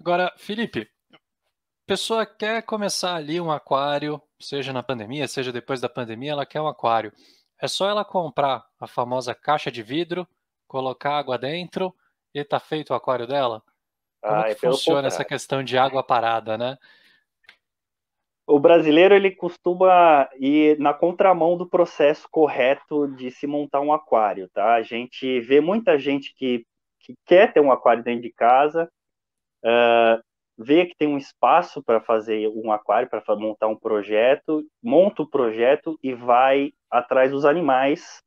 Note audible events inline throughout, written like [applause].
Agora, Felipe, pessoa quer começar ali um aquário, seja na pandemia, seja depois da pandemia, ela quer um aquário. É só ela comprar a famosa caixa de vidro, colocar água dentro e tá feito o aquário dela? Como ah, é funciona essa questão de água parada, né? O brasileiro ele costuma ir na contramão do processo correto de se montar um aquário, tá? A gente vê muita gente que, que quer ter um aquário dentro de casa, uh, vê que tem um espaço para fazer um aquário, para montar um projeto, monta o projeto e vai atrás dos animais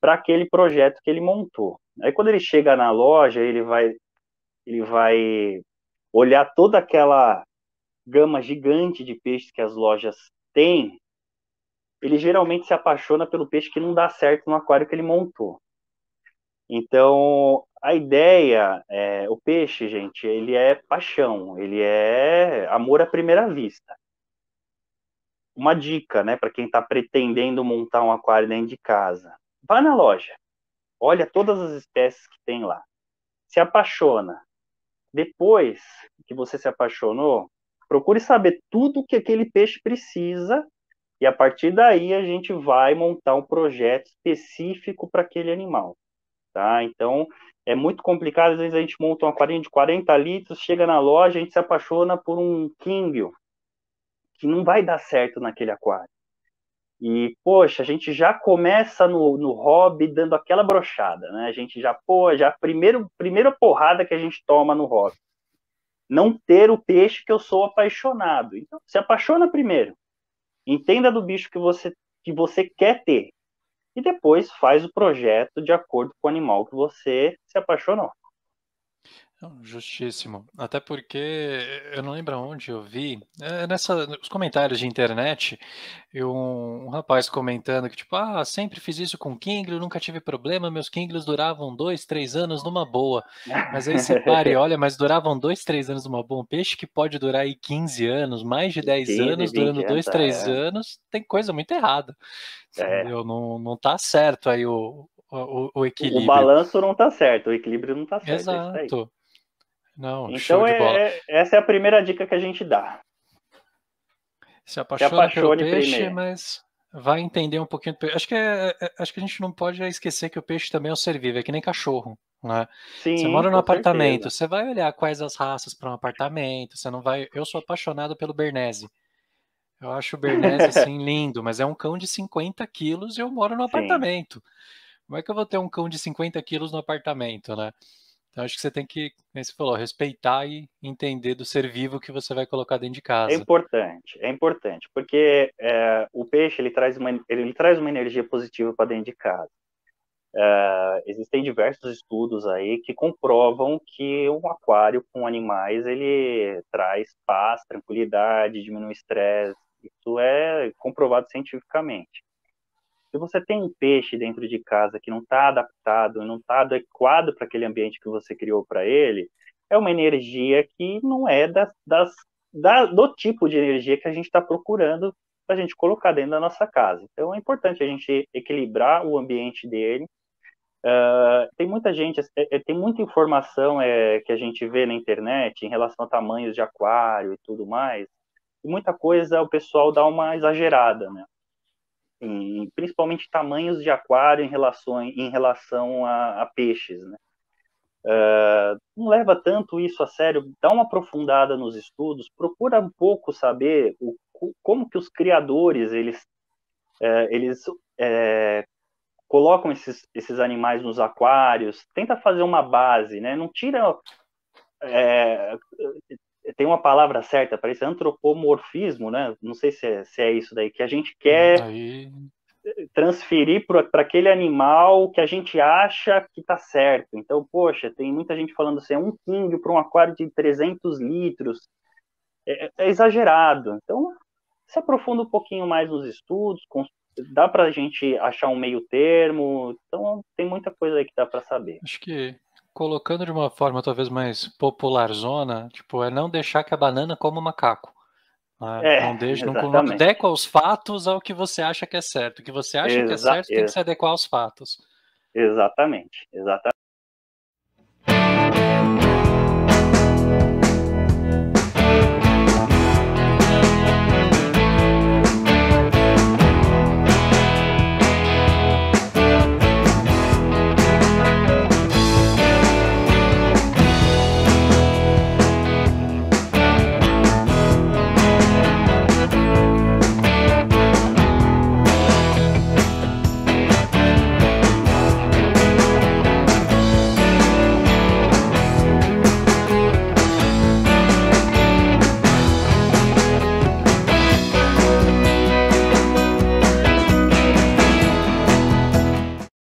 para aquele projeto que ele montou. Aí quando ele chega na loja, ele vai ele vai olhar toda aquela gama gigante de peixes que as lojas têm. Ele geralmente se apaixona pelo peixe que não dá certo no aquário que ele montou. Então, a ideia, é, o peixe, gente, ele é paixão, ele é amor à primeira vista. Uma dica, né, para quem está pretendendo montar um aquário dentro de casa: vá na loja, olha todas as espécies que tem lá, se apaixona. Depois que você se apaixonou, procure saber tudo que aquele peixe precisa e a partir daí a gente vai montar um projeto específico para aquele animal tá? Então, é muito complicado, às vezes a gente monta uma aquário de 40 litros, chega na loja, a gente se apaixona por um kingio que não vai dar certo naquele aquário. E, poxa, a gente já começa no, no hobby dando aquela brochada, né? A gente já, pô, já a primeiro, primeira porrada que a gente toma no hobby. Não ter o peixe que eu sou apaixonado. Então, se apaixona primeiro. Entenda do bicho que você, que você quer ter e depois faz o projeto de acordo com o animal que você se apaixonou. Justíssimo. Até porque eh, eu não lembro onde eu vi. É, nessa, nos comentários de internet, eu, um, rapaz comentando que, tipo, ah, sempre fiz isso com Kindle, nunca tive problema, meus Kindles duravam dois, três anos numa boa. Mas aí você para e olha, mas duravam dois, três anos numa boa. Um peixe que pode durar aí 15 anos, mais de 10 15, anos, durando dois, três é. anos, tem coisa muito errada. É. Não, não tá certo aí o, o, o equilíbrio. O balanço não está certo, o equilíbrio não está certo. É Exato. Não, então é, é, essa é a primeira dica que a gente dá. Se apaixona, Se apaixone pelo peixe, primeiro. mas vai entender um pouquinho. Acho que, é, é, acho que a gente não pode esquecer que o peixe também é um ser vivo, é que nem cachorro. Né? Sim, você mora num apartamento, certeza. você vai olhar quais as raças para um apartamento, você não vai. Eu sou apaixonado pelo Bernese. Eu acho o Bernese [laughs] assim lindo, mas é um cão de 50 quilos e eu moro no Sim. apartamento. Como é que eu vou ter um cão de 50 quilos no apartamento, né? Então acho que você tem que, como você falou, respeitar e entender do ser vivo que você vai colocar dentro de é casa. É importante, é importante, porque é, o peixe ele traz uma, ele, traz uma energia positiva para dentro de casa. É, existem diversos estudos aí que comprovam que um aquário com animais ele traz paz, tranquilidade, diminui o estresse. Isso é comprovado cientificamente. Se você tem um peixe dentro de casa que não está adaptado, não está adequado para aquele ambiente que você criou para ele, é uma energia que não é das, das, da, do tipo de energia que a gente está procurando para a gente colocar dentro da nossa casa. Então é importante a gente equilibrar o ambiente dele. Uh, tem muita gente, é, é, tem muita informação é, que a gente vê na internet em relação a tamanhos de aquário e tudo mais. E muita coisa o pessoal dá uma exagerada, né? em, principalmente tamanhos de aquário em relação, em relação a, a peixes. Né? Uh, não leva tanto isso a sério, dá uma aprofundada nos estudos, procura um pouco saber o, como que os criadores eles, é, eles é, colocam esses, esses animais nos aquários, tenta fazer uma base, né? não tira tem uma palavra certa para isso, é antropomorfismo, né? Não sei se é, se é isso daí, que a gente quer hum, Aí... transferir para aquele animal que a gente acha que está certo. Então, poxa, tem muita gente falando assim, é um quinho para um aquário de 300 litros. É, é, é, exagerado. Então, se aprofunda um pouquinho mais nos estudos, dá para a gente achar um meio termo. Então, tem muita coisa aí que dá para saber. Acho que colocando de uma forma talvez mais zona tipo, é não deixar que a banana coma o macaco. Né? É, não deixe, não, não adequa os fatos ao que você acha que é certo. O que você acha Exa que é certo tem que é. se adequar aos fatos. Exatamente, exatamente.